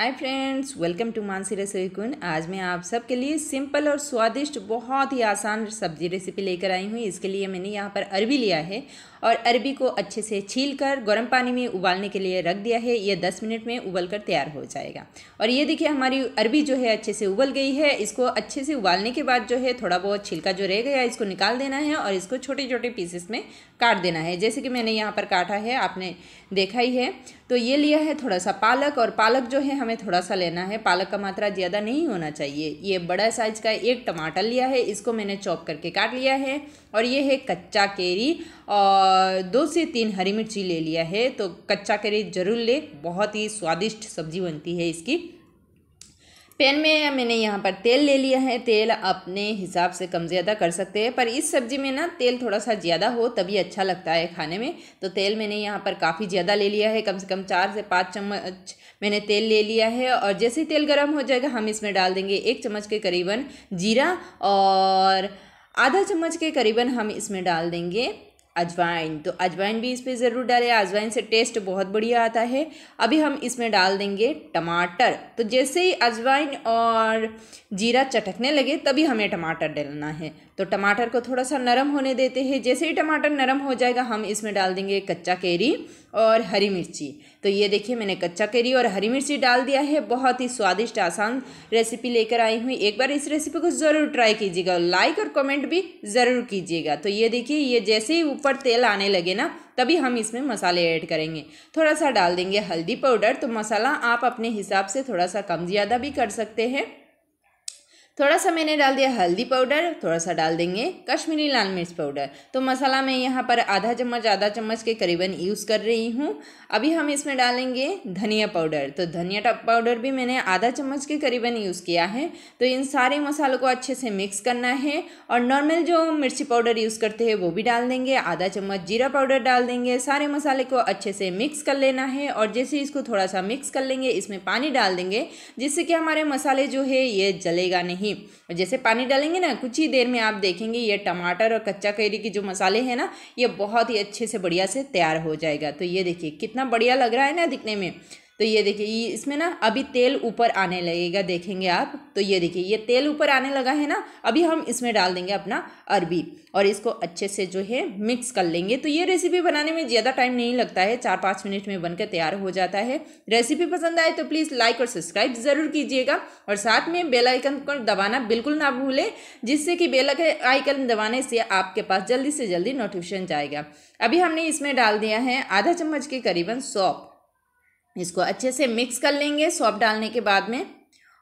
hi friends welcome to Mansi Rasoi कुन आज मैं आप सबके लिए सिंपल और स्वादिष्ट बहुत ही आसान सब्जी रेसिपी लेकर आई हूँ इसके लिए मैंने यहाँ पर अरबी लिया है और अरबी को अच्छे से छील कर गर्म पानी में उबालने के लिए रख दिया है यह दस मिनट में उबल कर तैयार हो जाएगा और ये देखिए हमारी अरबी जो है अच्छे से उबल गई है इसको अच्छे से उबालने के बाद जो है थोड़ा बहुत छिलका जो रह गया इसको निकाल देना है और इसको छोटे छोटे पीसेस में काट देना है जैसे कि मैंने यहाँ पर काटा है आपने देखा ही है तो ये लिया है थोड़ा सा पालक और पालक जो है हमें थोड़ा सा लेना है पालक का मात्रा ज़्यादा नहीं होना चाहिए ये बड़ा साइज़ का एक टमाटर लिया है इसको मैंने चॉप करके काट लिया है और ये है कच्चा केरी और दो से तीन हरी मिर्ची ले लिया है तो कच्चा केरी ज़रूर ले बहुत ही स्वादिष्ट सब्जी बनती है इसकी पैन में मैंने यहाँ पर तेल ले लिया है तेल अपने हिसाब से कम ज़्यादा कर सकते हैं पर इस सब्ज़ी में ना तेल थोड़ा सा ज़्यादा हो तभी अच्छा लगता है खाने में तो तेल मैंने यहाँ पर काफ़ी ज़्यादा ले लिया है कम से कम चार से पाँच चम्मच मैंने तेल ले लिया है और जैसे ही तेल गर्म हो जाएगा हम इसमें डाल देंगे एक चम्मच के करीबन जीरा और आधा चम्मच के करीबन हम इसमें डाल देंगे अजवाइन तो अजवाइन भी इस पर ज़रूर डालें अजवाइन से टेस्ट बहुत बढ़िया आता है अभी हम इसमें डाल देंगे टमाटर तो जैसे ही अजवाइन और जीरा चटकने लगे तभी हमें टमाटर डालना है तो टमाटर को थोड़ा सा नरम होने देते हैं जैसे ही टमाटर नरम हो जाएगा हम इसमें डाल देंगे कच्चा केरी और हरी मिर्ची तो ये देखिए मैंने कच्चा केरी और हरी मिर्ची डाल दिया है बहुत ही स्वादिष्ट आसान रेसिपी लेकर आई हूँ एक बार इस रेसिपी को ज़रूर ट्राई कीजिएगा लाइक और कमेंट भी ज़रूर कीजिएगा तो ये देखिए ये जैसे ही ऊपर तेल आने लगे ना तभी हम इसमें मसाले ऐड करेंगे थोड़ा सा डाल देंगे हल्दी पाउडर तो मसाला आप अपने हिसाब से थोड़ा सा कम ज़्यादा भी कर सकते हैं थोड़ा सा मैंने डाल दिया हल्दी पाउडर थोड़ा सा डाल देंगे कश्मीरी लाल मिर्च पाउडर तो मसाला मैं यहाँ पर आधा चम्मच आधा चम्मच के करीबन यूज़ कर रही हूँ अभी हम इसमें डालेंगे धनिया पाउडर तो धनिया पाउडर भी मैंने आधा चम्मच के करीबन यूज़ किया है तो इन सारे मसालों को अच्छे से मिक्स करना है और नॉर्मल जो मिर्ची पाउडर यूज़ करते हैं वो भी डाल देंगे आधा चम्मच जीरा पाउडर डाल देंगे सारे मसाले को अच्छे से मिक्स कर लेना है और जैसे इसको थोड़ा सा मिक्स कर लेंगे इसमें पानी डाल देंगे जिससे कि हमारे मसाले जो है ये जलेगा नहीं नहीं जैसे पानी डालेंगे ना कुछ ही देर में आप देखेंगे ये टमाटर और कच्चा कैरी के जो मसाले हैं ना ये बहुत ही अच्छे से बढ़िया से तैयार हो जाएगा तो ये देखिए कितना बढ़िया लग रहा है ना दिखने में तो ये देखिए इसमें ना अभी तेल ऊपर आने लगेगा देखेंगे आप तो ये देखिए ये तेल ऊपर आने लगा है ना अभी हम इसमें डाल देंगे अपना अरबी और इसको अच्छे से जो है मिक्स कर लेंगे तो ये रेसिपी बनाने में ज़्यादा टाइम नहीं लगता है चार पाँच मिनट में बनकर तैयार हो जाता है रेसिपी पसंद आए तो प्लीज़ लाइक और सब्सक्राइब ज़रूर कीजिएगा और साथ में बेल आइकन को दबाना बिल्कुल ना भूलें जिससे कि बेल आइकन दबाने से आपके पास जल्दी से जल्दी नोटिफिकेशन जाएगा अभी हमने इसमें डाल दिया है आधा चम्मच के करीबन सौंप इसको अच्छे से मिक्स कर लेंगे सॉफ्ट डालने के बाद में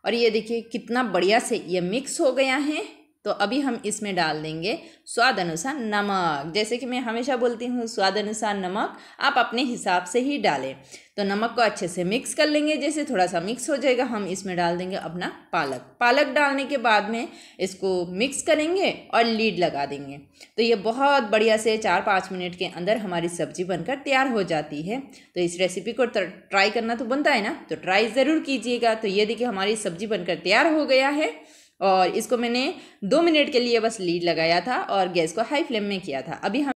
और ये देखिए कितना बढ़िया से ये मिक्स हो गया है तो अभी हम इसमें डाल देंगे स्वाद अनुसार नमक जैसे कि मैं हमेशा बोलती हूँ स्वाद अनुसार नमक आप अपने हिसाब से ही डालें तो नमक को अच्छे से मिक्स कर लेंगे जैसे थोड़ा सा मिक्स हो जाएगा हम इसमें डाल देंगे अपना पालक पालक डालने के बाद में इसको मिक्स करेंगे और लीड लगा देंगे तो ये बहुत बढ़िया से चार पाँच मिनट के अंदर हमारी सब्जी बनकर तैयार हो जाती है तो इस रेसिपी को ट्राई करना तो बनता है ना तो ट्राई ज़रूर कीजिएगा तो ये देखिए हमारी सब्जी बनकर तैयार हो गया है और इसको मैंने दो मिनट के लिए बस लीड लगाया था और गैस को हाई फ्लेम में किया था अभी हम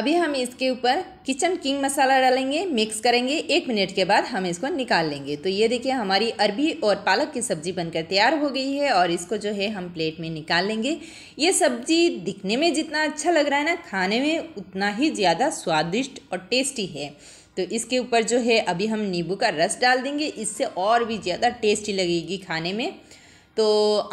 अभी हम इसके ऊपर किचन किंग मसाला डालेंगे मिक्स करेंगे एक मिनट के बाद हम इसको निकाल लेंगे तो ये देखिए हमारी अरबी और पालक की सब्ज़ी बनकर तैयार हो गई है और इसको जो है हम प्लेट में निकाल लेंगे ये सब्ज़ी दिखने में जितना अच्छा लग रहा है ना खाने में उतना ही ज़्यादा स्वादिष्ट और टेस्टी है तो इसके ऊपर जो है अभी हम नींबू का रस डाल देंगे इससे और भी ज़्यादा टेस्टी लगेगी खाने में तो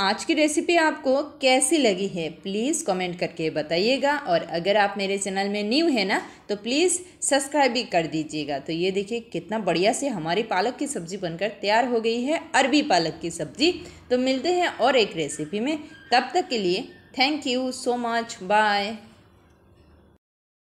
आज की रेसिपी आपको कैसी लगी है प्लीज़ कमेंट करके बताइएगा और अगर आप मेरे चैनल में न्यू है ना तो प्लीज़ सब्सक्राइब भी कर दीजिएगा तो ये देखिए कितना बढ़िया से हमारी पालक की सब्ज़ी बनकर तैयार हो गई है अरबी पालक की सब्ज़ी तो मिलते हैं और एक रेसिपी में तब तक के लिए thank you so much bye